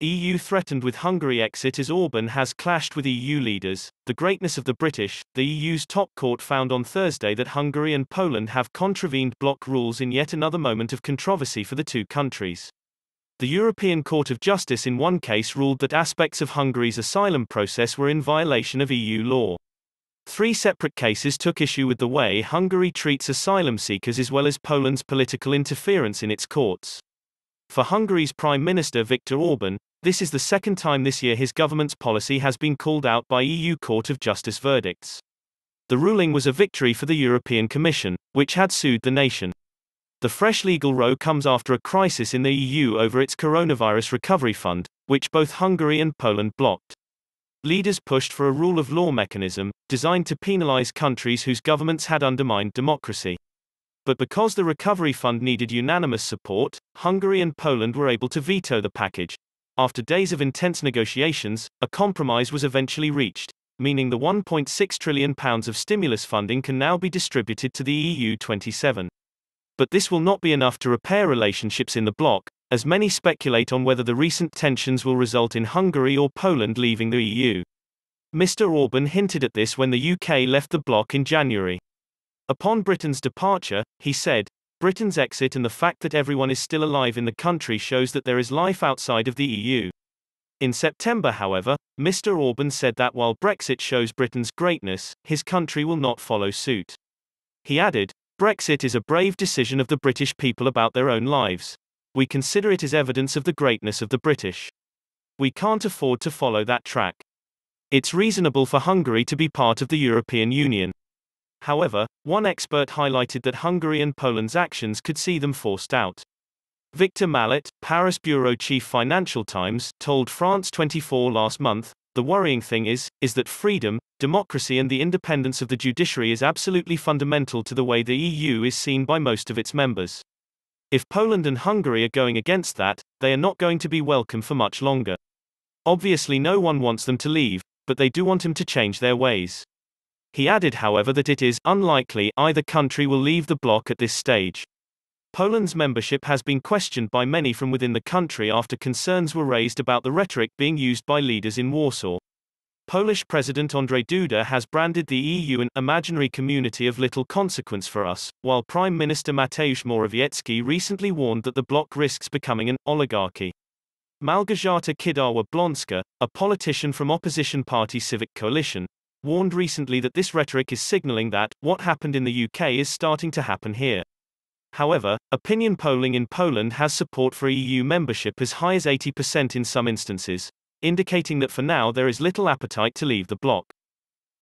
EU threatened with Hungary exit as Orban has clashed with EU leaders. The greatness of the British, the EU's top court found on Thursday that Hungary and Poland have contravened bloc rules in yet another moment of controversy for the two countries. The European Court of Justice in one case ruled that aspects of Hungary's asylum process were in violation of EU law. Three separate cases took issue with the way Hungary treats asylum seekers as well as Poland's political interference in its courts. For Hungary's Prime Minister Viktor Orban, this is the second time this year his government's policy has been called out by EU Court of Justice verdicts. The ruling was a victory for the European Commission, which had sued the nation. The fresh legal row comes after a crisis in the EU over its coronavirus recovery fund, which both Hungary and Poland blocked. Leaders pushed for a rule of law mechanism, designed to penalize countries whose governments had undermined democracy. But because the recovery fund needed unanimous support, Hungary and Poland were able to veto the package, after days of intense negotiations, a compromise was eventually reached, meaning the £1.6 trillion of stimulus funding can now be distributed to the EU 27. But this will not be enough to repair relationships in the bloc, as many speculate on whether the recent tensions will result in Hungary or Poland leaving the EU. Mr. Orban hinted at this when the UK left the bloc in January. Upon Britain's departure, he said, Britain's exit and the fact that everyone is still alive in the country shows that there is life outside of the EU. In September, however, Mr. Orban said that while Brexit shows Britain's greatness, his country will not follow suit. He added, Brexit is a brave decision of the British people about their own lives. We consider it as evidence of the greatness of the British. We can't afford to follow that track. It's reasonable for Hungary to be part of the European Union. However, one expert highlighted that Hungary and Poland's actions could see them forced out. Victor Mallet, Paris bureau chief Financial Times, told France 24 last month, the worrying thing is, is that freedom, democracy and the independence of the judiciary is absolutely fundamental to the way the EU is seen by most of its members. If Poland and Hungary are going against that, they are not going to be welcome for much longer. Obviously no one wants them to leave, but they do want them to change their ways. He added, however, that it is unlikely either country will leave the bloc at this stage. Poland's membership has been questioned by many from within the country after concerns were raised about the rhetoric being used by leaders in Warsaw. Polish President Andrzej Duda has branded the EU an imaginary community of little consequence for us, while Prime Minister Mateusz Morawiecki recently warned that the bloc risks becoming an oligarchy. Malgorzata Kidawa Blonska, a politician from opposition party Civic Coalition, warned recently that this rhetoric is signaling that what happened in the UK is starting to happen here. However, opinion polling in Poland has support for EU membership as high as 80% in some instances, indicating that for now there is little appetite to leave the bloc.